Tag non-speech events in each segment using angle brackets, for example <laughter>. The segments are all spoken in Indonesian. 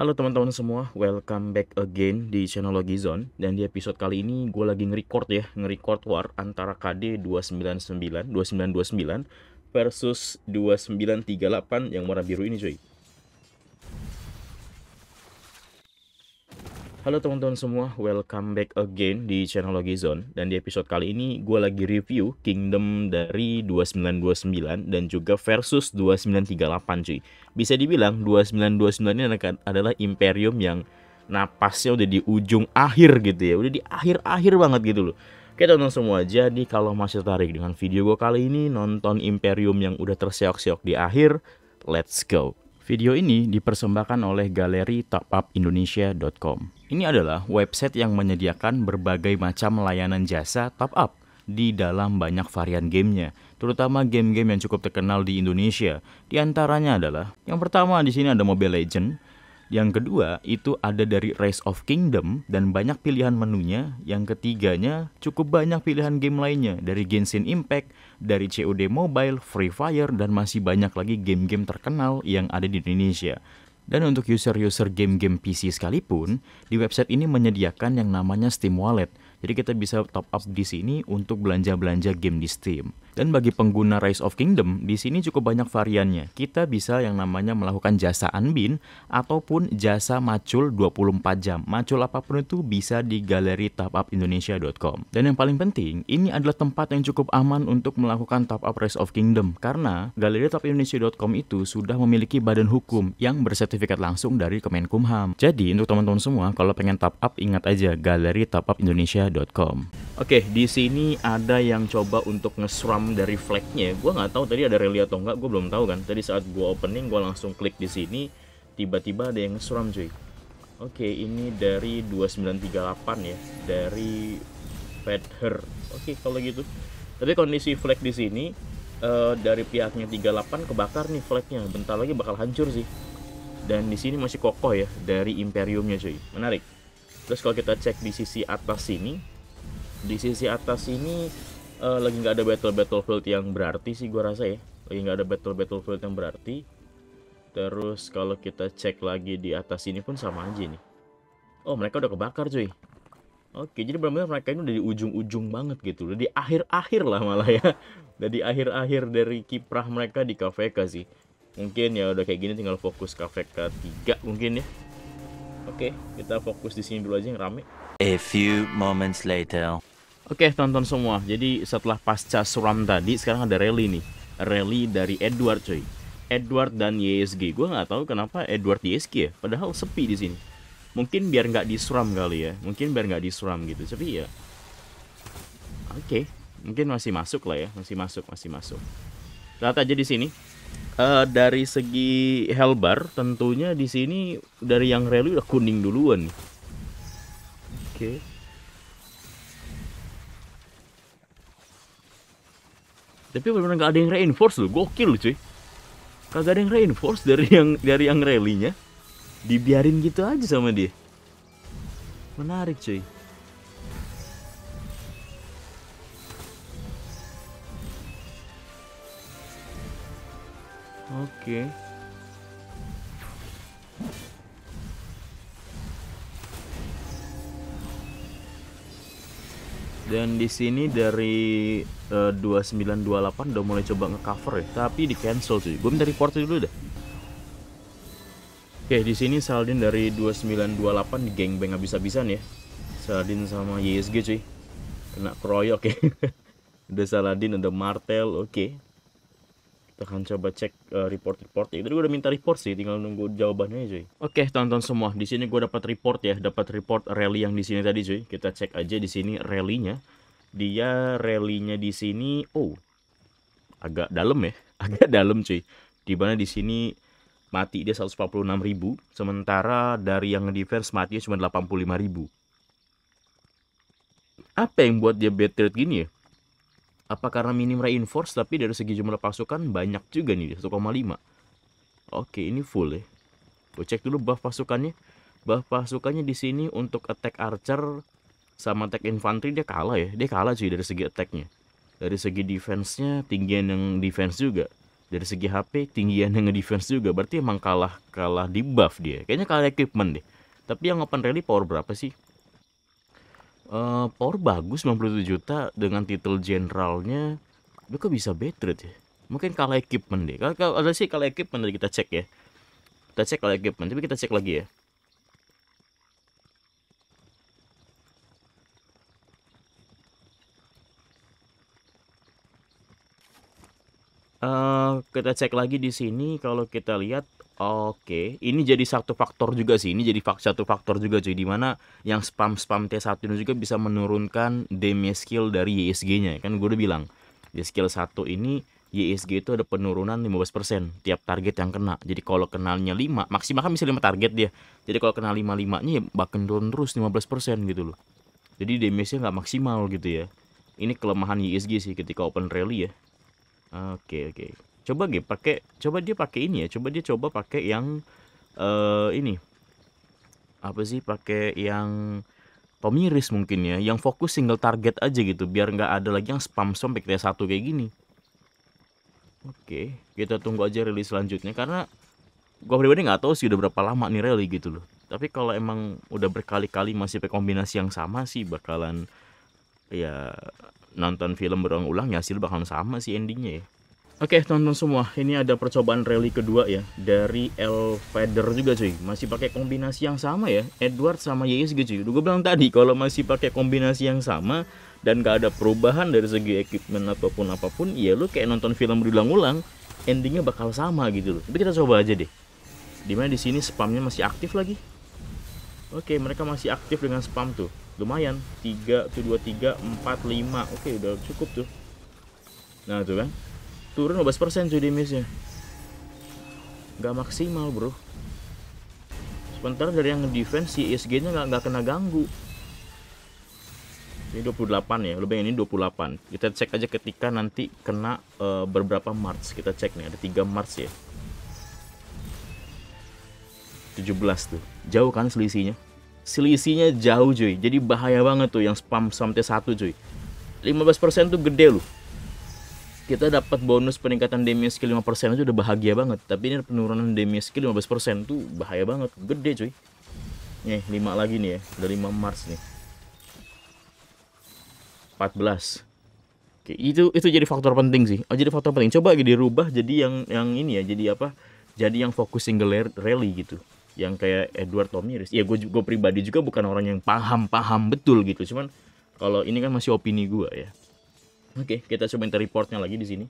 Halo teman-teman semua, welcome back again di channel Logizon Dan di episode kali ini gue lagi nge ya Nge-record war antara KD 299, 2929 Versus 2938 yang warna biru ini cuy Halo teman-teman semua, welcome back again di channel Logizone Dan di episode kali ini gue lagi review Kingdom dari 2929 dan juga versus 2938 cuy Bisa dibilang 2929 ini adalah Imperium yang napasnya udah di ujung akhir gitu ya Udah di akhir-akhir banget gitu loh Oke teman-teman semua, jadi kalau masih tertarik dengan video gue kali ini Nonton Imperium yang udah terseok-seok di akhir, let's go Video ini dipersembahkan oleh galeri topupindonesia.com. Ini adalah website yang menyediakan berbagai macam layanan jasa top up di dalam banyak varian gamenya, terutama game-game yang cukup terkenal di Indonesia. Di antaranya adalah, yang pertama di sini ada Mobile Legends, yang kedua itu ada dari Rise of Kingdom dan banyak pilihan menunya. Yang ketiganya cukup banyak pilihan game lainnya dari Genshin Impact, dari COD Mobile, Free Fire dan masih banyak lagi game-game terkenal yang ada di Indonesia. Dan untuk user-user game-game PC sekalipun, di website ini menyediakan yang namanya Steam Wallet. Jadi kita bisa top up di sini untuk belanja-belanja game di Steam. Dan bagi pengguna Rise of Kingdom, di sini cukup banyak variannya. Kita bisa yang namanya melakukan jasa unbin ataupun jasa macul 24 jam. Macul apapun itu bisa di galeri tapupindonesia.com. Dan yang paling penting, ini adalah tempat yang cukup aman untuk melakukan top up Rise of Kingdom karena galeri tapupindonesia.com itu sudah memiliki badan hukum yang bersertifikat langsung dari Kemenkumham. Jadi untuk teman-teman semua kalau pengen top up ingat aja galeri tapupindonesia.com. Oke, di sini ada yang coba untuk ngesram dari flagnya ya. gue nggak tahu tadi ada rally atau enggak gue belum tahu kan tadi saat gue opening gue langsung klik di sini tiba-tiba ada yang suram cuy oke okay, ini dari 2938 ya dari Feather oke okay, kalau gitu tapi kondisi flag di sini uh, dari pihaknya 38 kebakar nih flagnya bentar lagi bakal hancur sih dan di sini masih kokoh ya dari Imperiumnya cuy menarik terus kalau kita cek di sisi atas sini di sisi atas ini uh, lagi nggak ada battle battlefield yang berarti sih gue rasa ya lagi nggak ada battle battlefield yang berarti terus kalau kita cek lagi di atas ini pun sama aja nih oh mereka udah kebakar cuy Oke, jadi benar-benar mereka ini udah di ujung-ujung banget gitu. Udah di akhir-akhir lah malah ya. <laughs> Udah di akhir-akhir dari kiprah mereka di KVK sih. Mungkin ya udah kayak gini tinggal fokus KVK 3 mungkin ya. Oke, kita fokus di sini dulu aja yang rame. A few moments later. Oke tonton semua, jadi setelah pasca suram tadi sekarang ada rally nih Rally dari Edward coy. Edward dan YSG, gue nggak tahu kenapa Edward YSG ya Padahal sepi di sini. Mungkin biar nggak disuram kali ya Mungkin biar nggak disuram gitu, tapi ya Oke, mungkin masih masuk lah ya Masih masuk, masih masuk Lihat aja di sini uh, Dari segi Helbar tentunya di sini dari yang rally udah kuning duluan nih. Oke okay. tapi benar-benar nggak ada yang reinforce loh gokil cuy kagak ada yang reinforce dari yang dari yang rallynya, dibiarin gitu aja sama dia menarik cuy Oke. Dan di sini dari 2928 eh, udah mulai coba ngecover ya, tapi di cancel sih. Gue minta report dulu deh. Oke, di sini Saladin dari 2928 di geng bang habis-habisan ya. Saladin sama YSG cuy. Kena keroyok ya. ada <laughs> Saladin, ada Martel, oke. Okay. Kita akan coba cek eh, report-report uh, ya. Tadi gue udah minta report sih, tinggal nunggu jawabannya ya, cuy. Oke, okay, tonton semua. Di sini gue dapat report ya, dapat report rally yang di sini tadi cuy. Kita cek aja di sini rally-nya dia relinya di sini oh agak dalam ya <laughs> agak dalam cuy di mana di sini mati dia 146 ribu sementara dari yang defense matinya cuma 85 ribu apa yang buat dia bad trade gini ya apa karena minim reinforce tapi dari segi jumlah pasukan banyak juga nih 1,5 oke ini full ya gue cek dulu buff pasukannya buff pasukannya di sini untuk attack archer sama attack infantry dia kalah ya dia kalah sih dari segi attacknya dari segi defense-nya tinggian yang defense juga dari segi HP tinggian yang defense juga berarti emang kalah kalah di buff dia kayaknya kalah equipment deh tapi yang open rally power berapa sih uh, power bagus 97 juta dengan titel generalnya dia kok bisa better ya mungkin kalah equipment deh kalau ada sih kalah equipment dari kita cek ya kita cek kalah equipment tapi kita cek lagi ya Uh, kita cek lagi di sini kalau kita lihat oke okay. ini jadi satu faktor juga sih ini jadi satu faktor juga cuy mana yang spam spam T1 ini juga bisa menurunkan damage skill dari YSG nya kan gue udah bilang di skill 1 ini YSG itu ada penurunan 15% tiap target yang kena jadi kalau kenalnya 5 maksimal kan bisa 5 target dia jadi kalau kenal 5 5 nya ya bahkan turun terus 15% gitu loh jadi damage nya nggak maksimal gitu ya ini kelemahan YSG sih ketika open rally ya Oke oke. Coba G pakai coba dia pakai ini ya. Coba dia coba pakai yang uh, ini. Apa sih pakai yang pemiris mungkin ya, yang fokus single target aja gitu biar nggak ada lagi yang spam spam kayak satu kayak gini. Oke, kita tunggu aja rilis selanjutnya karena gue pribadi nggak tahu sih udah berapa lama nih rally gitu loh. Tapi kalau emang udah berkali-kali masih pakai kombinasi yang sama sih bakalan ya nonton film berulang-ulang ya hasil bakal sama sih endingnya ya. Oke okay, teman-teman semua, ini ada percobaan rally kedua ya dari El Feder juga cuy. Masih pakai kombinasi yang sama ya, Edward sama Yes gitu cuy. Udah gue bilang tadi kalau masih pakai kombinasi yang sama dan gak ada perubahan dari segi equipment ataupun apapun, ya lu kayak nonton film berulang-ulang, endingnya bakal sama gitu loh. Tapi kita coba aja deh. Dimana di sini spamnya masih aktif lagi? Oke, okay, mereka masih aktif dengan spam tuh lumayan 3 tuh 2 3 4 5 oke udah cukup tuh nah tuh kan turun 15% tuh damage-nya nggak maksimal bro sebentar dari yang defense si ESG nya nggak, nggak kena ganggu ini 28 ya lebih ini 28 kita cek aja ketika nanti kena uh, beberapa march kita cek nih ada 3 march ya 17 tuh jauh kan selisihnya selisihnya jauh cuy jadi bahaya banget tuh yang spam sampai satu cuy 15% tuh gede loh kita dapat bonus peningkatan damage skill 5% aja udah bahagia banget tapi ini penurunan damage skill 15% tuh bahaya banget gede cuy nih 5 lagi nih ya udah 5 Mars nih 14 Oke, itu itu jadi faktor penting sih. Oh, jadi faktor penting. Coba dirubah jadi yang yang ini ya, jadi apa? Jadi yang fokus single rally gitu yang kayak Edward Tomiris ya gue gue pribadi juga bukan orang yang paham paham betul gitu cuman kalau ini kan masih opini gue ya oke kita coba minta reportnya lagi di sini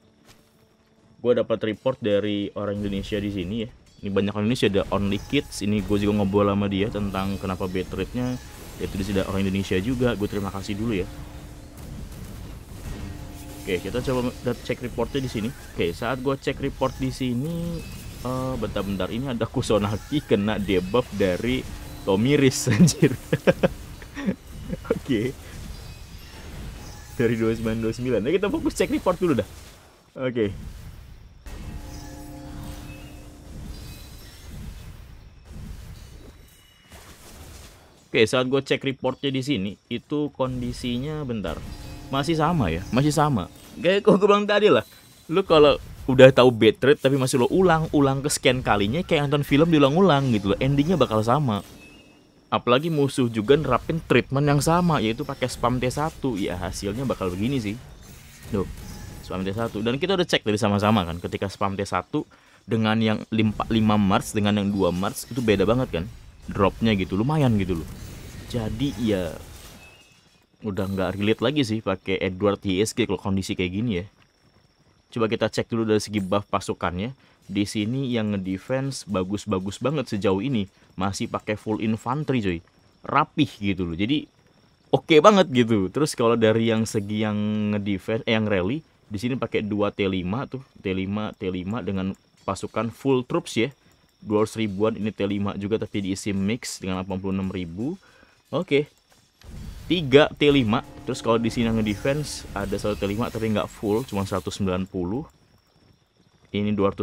gue dapat report dari orang Indonesia di sini ya ini banyak orang Indonesia ada Only Kids ini gue juga ngobrol sama dia tentang kenapa bad rate-nya ya, itu sudah orang Indonesia juga gue terima kasih dulu ya oke kita coba cek reportnya di sini oke saat gue cek report di sini uh, bentar-bentar ini ada Kusonaki kena debuff dari Tomiris <laughs> anjir oke okay. dari 2929 nah kita fokus cek report dulu dah oke okay. Oke, okay, saat gue cek reportnya di sini, itu kondisinya bentar. Masih sama ya, masih sama. Kayak gue bilang tadi lah, lu kalau udah tahu bad trip tapi masih lo ulang-ulang ke scan kalinya kayak nonton film diulang-ulang gitu loh endingnya bakal sama apalagi musuh juga nerapin treatment yang sama yaitu pakai spam T1 ya hasilnya bakal begini sih tuh spam T1 dan kita udah cek dari sama-sama kan ketika spam T1 dengan yang 5 mars dengan yang 2 mars itu beda banget kan dropnya gitu lumayan gitu loh jadi ya udah nggak relate lagi sih pakai Edward tsk kalau kondisi kayak gini ya Coba kita cek dulu dari segi buff pasukannya. Di sini yang nge-defense bagus-bagus banget sejauh ini. Masih pakai full infantry coy. Rapih gitu loh. Jadi oke okay banget gitu. Terus kalau dari yang segi yang nge-defense eh yang rally, di sini pakai 2 T5 tuh. T5 T5 dengan pasukan full troops ya. 200 ribuan ini T5 juga tapi diisi mix dengan 86 ribu. Oke. Okay. 3 T5 terus kalau di sini nge defense ada 1 T5 tapi nggak full cuma 190 ini 210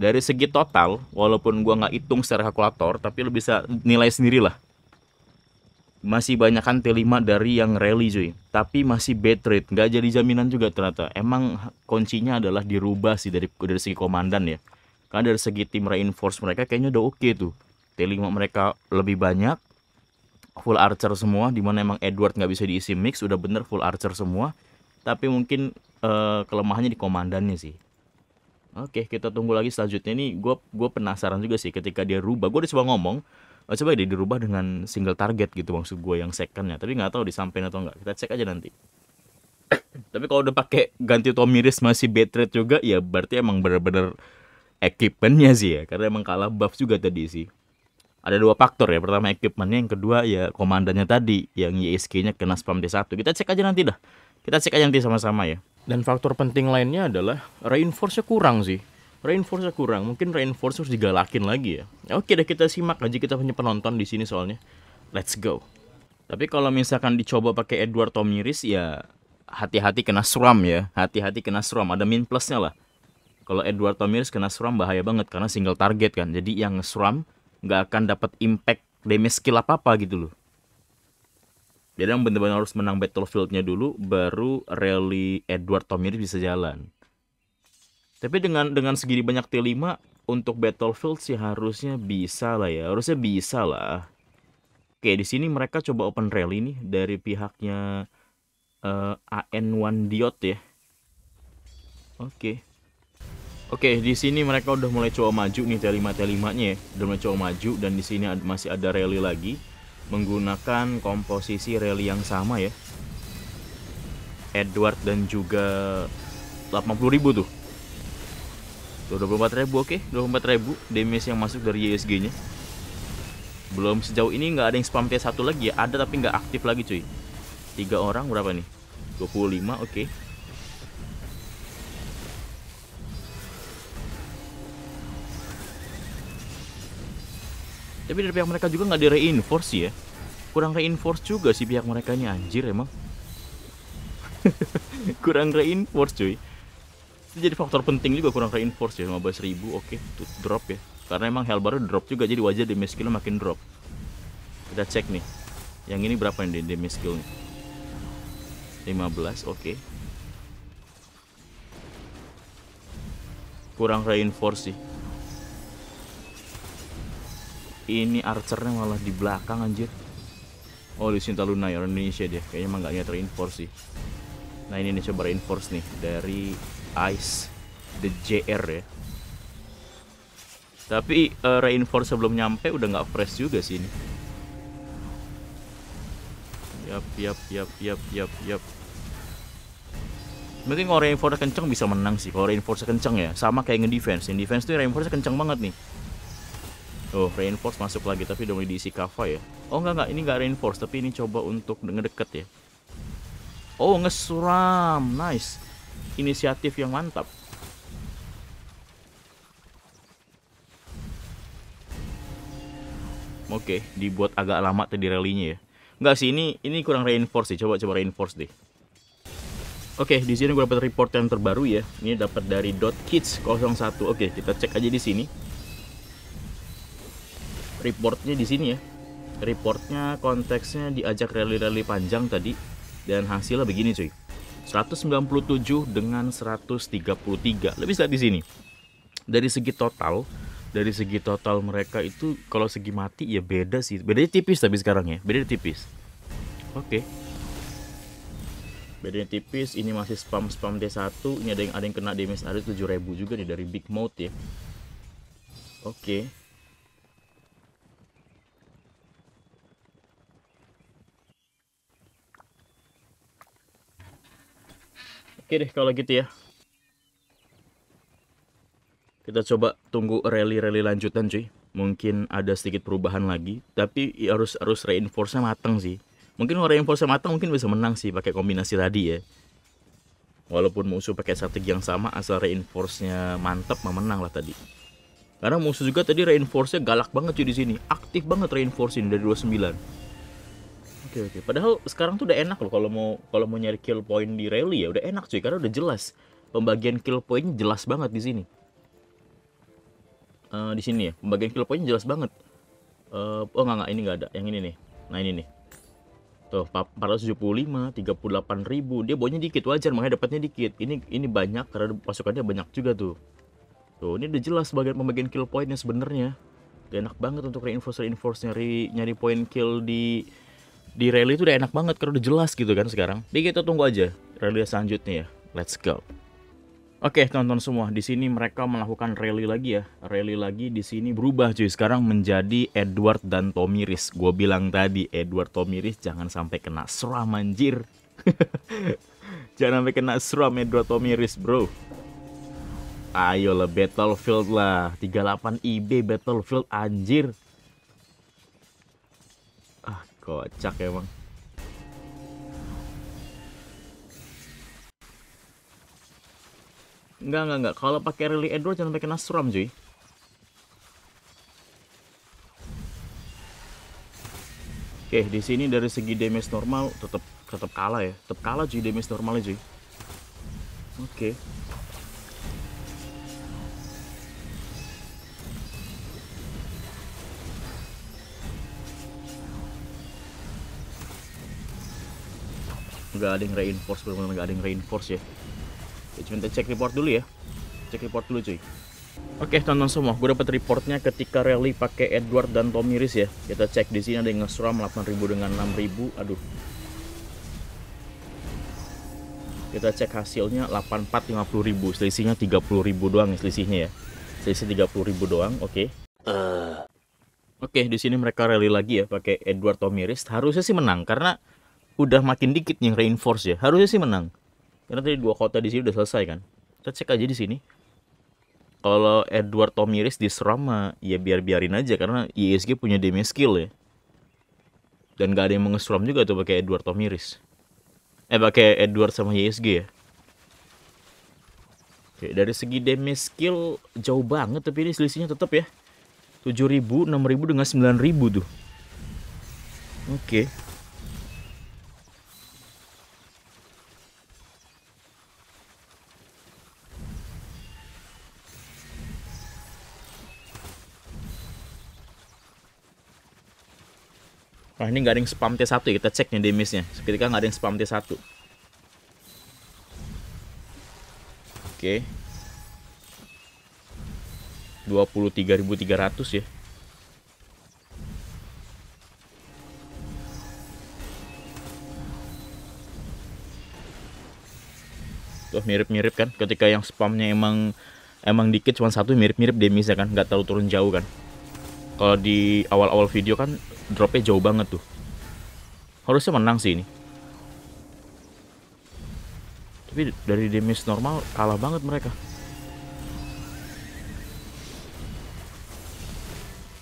dari segi total walaupun gua nggak hitung secara kalkulator tapi lo bisa nilai sendiri lah masih banyak kan T5 dari yang rally cuy tapi masih bad rate nggak jadi jaminan juga ternyata emang kuncinya adalah dirubah sih dari dari segi komandan ya karena dari segi tim reinforce mereka kayaknya udah oke okay tuh T5 mereka lebih banyak full archer semua dimana emang Edward nggak bisa diisi mix udah bener full archer semua tapi mungkin uh, kelemahannya di komandannya sih Oke, kita tunggu lagi selanjutnya ini. Gue gue penasaran juga sih ketika dia rubah. Gue udah coba ngomong, oh, coba dia dirubah dengan single target gitu maksud gue yang secondnya. Tapi nggak tahu disampaikan atau nggak. Kita cek aja nanti. <coughs> Tapi kalau udah pakai ganti Tomiris masih betret juga, ya berarti emang bener-bener equipmentnya sih ya. Karena emang kalah buff juga tadi sih ada dua faktor ya. Pertama equipmentnya, yang kedua ya komandannya tadi yang ISK nya kena spam d 1 Kita cek aja nanti dah. Kita cek aja nanti sama-sama ya. Dan faktor penting lainnya adalah reinforce-nya kurang sih. Reinforce-nya kurang, mungkin reinforce harus digalakin lagi ya. ya oke deh kita simak aja kita punya penonton di sini soalnya. Let's go. Tapi kalau misalkan dicoba pakai Edward Tomiris ya hati-hati kena suram ya. Hati-hati kena suram, ada min plusnya lah. Kalau Edward Tomiris kena suram bahaya banget karena single target kan. Jadi yang suram nggak akan dapat impact damage skill apa apa gitu loh jadi yang benar-benar harus menang battlefieldnya dulu baru rally Edward Tomiris bisa jalan tapi dengan dengan segini banyak T5 untuk battlefield sih harusnya bisa lah ya harusnya bisa lah oke di sini mereka coba open rally nih dari pihaknya uh, eh, AN1 Diot ya oke Oke, di sini mereka udah mulai coba maju nih T5 T5-nya ya. Udah mulai coba maju dan di sini masih ada rally lagi menggunakan komposisi rally yang sama ya. Edward dan juga 80.000 tuh. Tuh 24.000 oke, okay. 24.000 damage yang masuk dari YSG-nya. E Belum sejauh ini nggak ada yang spam T1 lagi ya, ada tapi nggak aktif lagi cuy. Tiga orang berapa nih? 25 oke. Okay. Tapi dari pihak mereka juga nggak di reinforce ya. Kurang reinforce juga sih pihak mereka ini anjir emang. <laughs> kurang reinforce cuy. Itu jadi faktor penting juga kurang reinforce ya 15 ribu oke okay, drop ya. Karena emang baru drop juga jadi wajah damage skill makin drop. Kita cek nih. Yang ini berapa nih damage skillnya? 15 oke. Okay. Kurang reinforce sih ini archernya malah di belakang anjir oh di naik ya Indonesia dia kayaknya emang gak niat reinforce sih nah ini nih coba reinforce nih dari Ice the JR ya tapi uh, reinforce sebelum nyampe udah nggak fresh juga sih ini yap yap yap yap yap yap Mungkin kalau reinforce kenceng bisa menang sih. Kalau reinforce kenceng ya, sama kayak nge-defense. Yang defense tuh reinforce kenceng banget nih. Oh reinforce masuk lagi tapi udah mulai diisi kava ya. Oh enggak enggak, ini enggak reinforce tapi ini coba untuk ngedeket ya. Oh, ngesuram. Nice. Inisiatif yang mantap. Oke, okay, dibuat agak lama tadi rally-nya ya. Enggak sih, ini ini kurang reinforce sih. Coba coba reinforce deh. Oke, okay, di sini gue dapat report yang terbaru ya. Ini dapat dari dot .kids01. Oke, okay, kita cek aja di sini reportnya di sini ya reportnya konteksnya diajak rally-rally panjang tadi dan hasilnya begini cuy 197 dengan 133 lebih saat di sini dari segi total dari segi total mereka itu kalau segi mati ya beda sih bedanya tipis tapi sekarang ya beda tipis oke okay. bedanya tipis ini masih spam spam D1 ini ada yang ada yang kena damage ada 7000 juga nih dari big mode ya oke okay. Oke deh kalau gitu ya. Kita coba tunggu rally-rally lanjutan cuy. Mungkin ada sedikit perubahan lagi, tapi ya harus harus reinforce matang sih. Mungkin kalau reinforce matang mungkin bisa menang sih pakai kombinasi tadi ya. Walaupun musuh pakai strategi yang sama asal reinforce-nya mantap memenang lah tadi. Karena musuh juga tadi reinforce-nya galak banget cuy di sini. Aktif banget reinforce ini dari 29 oke oke padahal sekarang tuh udah enak loh kalau mau kalau mau nyari kill point di rally ya udah enak cuy karena udah jelas pembagian kill pointnya jelas banget di sini uh, di sini ya pembagian kill pointnya jelas banget uh, oh nggak nggak ini nggak ada yang ini nih nah ini nih tuh 475 38 ribu dia bawanya dikit wajar makanya dapatnya dikit ini ini banyak karena pasukannya banyak juga tuh tuh ini udah jelas bagian pembagian kill pointnya sebenarnya enak banget untuk reinforce reinforce nyari nyari point kill di di rally itu udah enak banget karena udah jelas gitu kan sekarang. Jadi kita tunggu aja rally selanjutnya ya. Let's go. Oke, tonton semua. Di sini mereka melakukan rally lagi ya. Rally lagi di sini berubah cuy. Sekarang menjadi Edward dan Tomiris. Gue bilang tadi Edward Tomiris jangan sampai kena seram anjir. <laughs> jangan sampai kena seram Edward Tomiris, bro. Ayo lah Battlefield lah. 38 IB Battlefield anjir. Kocak emang. Enggak, enggak, enggak. Kalau pakai Rally Edward jangan pakai Nasram, cuy. Oke, di sini dari segi damage normal tetap tetap kalah ya. Tetap kalah cuy damage normalnya cuy. Oke. Okay. nggak ada yang reinforce benar-benar nggak ada yang reinforce ya ya cuman cek report dulu ya cek report dulu cuy Oke tonton semua, gue dapat reportnya ketika rally pakai Edward dan Tomiris ya. Kita cek di sini ada yang ngesuram 8000 dengan 6000. Aduh. Kita cek hasilnya 8450.000 selisihnya 30000 doang ya, selisihnya ya. Selisih 30000 doang, oke. Okay. Uh. Eh. Oke, okay, di sini mereka rally lagi ya pakai Edward Tomiris. Harusnya sih menang karena udah makin dikit yang reinforce ya. Harusnya sih menang. Karena tadi dua kota di sini udah selesai kan. Kita cek aja di sini. Kalau Edward Tomiris diserang ya biar-biarin aja karena ISG punya damage skill ya. Dan gak ada yang mengeseram juga tuh pakai Edward Tomiris. Eh pakai Edward sama ISG ya. Oke, dari segi damage skill jauh banget tapi ini selisihnya tetap ya. 7000, 6000 dengan 9000 tuh. Oke. Okay. Wah ini nggak ada yang spam T1 ya, kita cek nih damage-nya. Seketika nggak ada yang spam T1. Oke. 23.300 ya. Tuh mirip-mirip kan ketika yang spamnya emang emang dikit cuma satu mirip-mirip damage nya kan Gak terlalu turun jauh kan kalau di awal-awal video kan dropnya jauh banget tuh harusnya menang sih ini tapi dari damage normal kalah banget mereka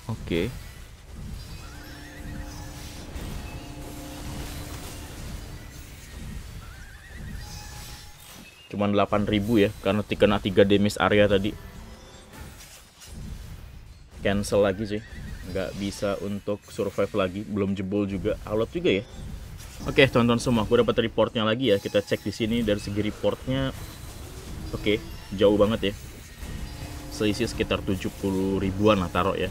oke okay. cuman 8000 ya karena kena 3 damage area tadi cancel lagi sih nggak bisa untuk survive lagi belum jebol juga alot juga ya oke tonton semua gue dapat reportnya lagi ya kita cek di sini dari segi reportnya oke jauh banget ya selisih sekitar 70 ribuan lah taruh ya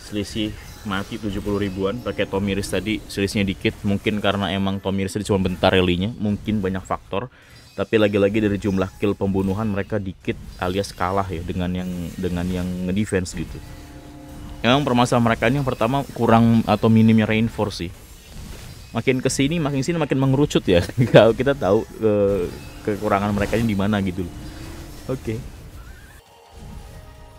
selisih mati 70 ribuan pakai Tomiris tadi selisihnya dikit mungkin karena emang Tomiris tadi cuma bentar rally-nya mungkin banyak faktor tapi lagi-lagi dari jumlah kill pembunuhan mereka dikit alias kalah ya dengan yang dengan yang defense gitu memang permasalahan mereka ini yang pertama kurang atau minimnya reinforce sih makin sini, makin sini makin mengerucut ya <laughs> kalau kita tahu ke kekurangan mereka ini di mana gitu oke okay.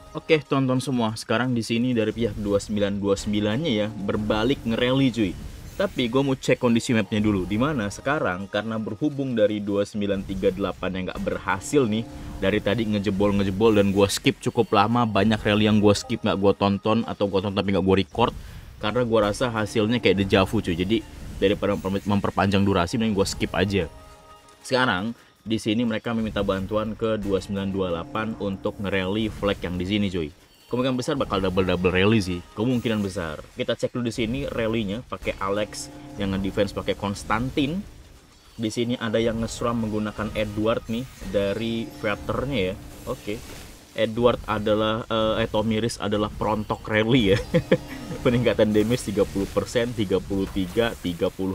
Oke, okay, tonton semua. Sekarang di sini dari pihak 2929-nya ya berbalik ngereli cuy. Tapi gue mau cek kondisi mapnya dulu. Dimana sekarang karena berhubung dari 2938 yang gak berhasil nih. Dari tadi ngejebol-ngejebol dan gue skip cukup lama. Banyak rally yang gue skip gak gue tonton atau gue tonton tapi gak gue record. Karena gue rasa hasilnya kayak vu cuy. Jadi daripada memperpanjang durasi mending gue skip aja. Sekarang di sini mereka meminta bantuan ke 2928 untuk ngerally flag yang di sini cuy kemungkinan besar bakal double double rally sih kemungkinan besar kita cek dulu di sini rallynya pakai Alex yang defense pakai Konstantin di sini ada yang ngesuram menggunakan Edward nih dari veternya ya oke okay. Edward adalah uh, eh, eh Tomiris adalah perontok rally ya <laughs> peningkatan damage 30% 33 36 oke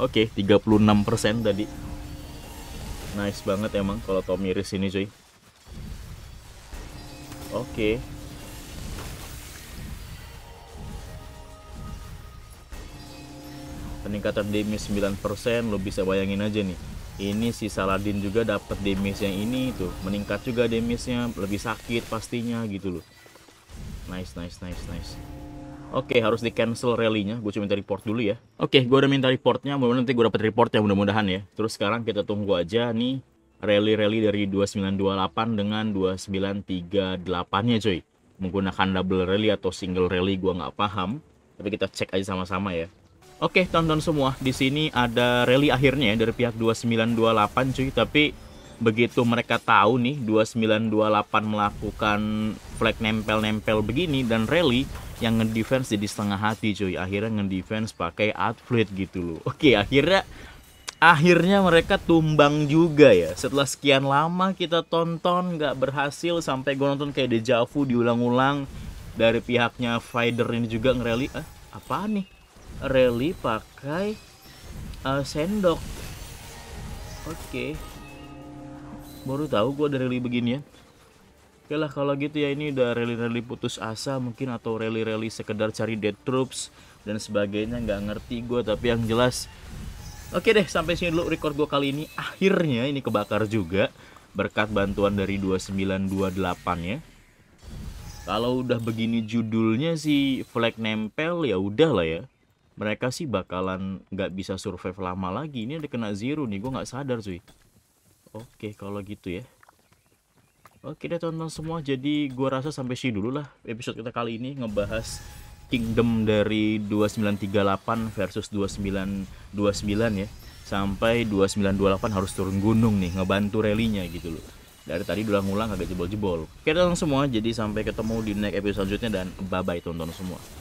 okay, 36% tadi nice banget emang kalau Tomiris ini cuy Oke, peningkatan damage 9% lo bisa bayangin aja nih ini si Saladin juga dapat damage yang ini tuh meningkat juga damage-nya lebih sakit pastinya gitu loh nice nice nice nice Oke, okay, harus di cancel rally-nya. Gue cuma minta report dulu ya. Oke, okay, gue udah minta reportnya. mudah nanti gue dapat reportnya mudah-mudahan ya. Terus sekarang kita tunggu aja nih rally-rally dari 2928 dengan 2938-nya coy. Menggunakan double rally atau single rally gue nggak paham. Tapi kita cek aja sama-sama ya. Oke, tonton semua. Di sini ada rally akhirnya ya, dari pihak 2928 cuy, tapi begitu mereka tahu nih 2928 melakukan flag nempel-nempel begini dan rally yang ngedefense jadi setengah hati cuy. Akhirnya ngedefense pakai outfit gitu loh. Oke, akhirnya akhirnya mereka tumbang juga ya setelah sekian lama kita tonton nggak berhasil sampai gue nonton kayak dejavu diulang-ulang dari pihaknya Fighter ini juga nge-rally. eh apa nih rally pakai uh, sendok oke okay. baru tahu gue ada rally begini ya Oke lah kalau gitu ya ini udah rally-rally putus asa mungkin atau rally-rally sekedar cari dead troops dan sebagainya nggak ngerti gue tapi yang jelas Oke deh sampai sini dulu record gue kali ini akhirnya ini kebakar juga berkat bantuan dari 2928 ya kalau udah begini judulnya sih flag nempel ya udah lah ya mereka sih bakalan nggak bisa survive lama lagi ini ada kena zero nih gue nggak sadar cuy oke kalau gitu ya Oke deh tonton semua, jadi gue rasa sampai sini dulu lah episode kita kali ini ngebahas Kingdom dari 2938 versus 2929 ya. Sampai 2928 harus turun gunung nih ngebantu relinya gitu loh. Dari tadi udah ngulang agak jebol-jebol. Oke tonton semua, jadi sampai ketemu di next episode selanjutnya dan bye-bye tonton semua.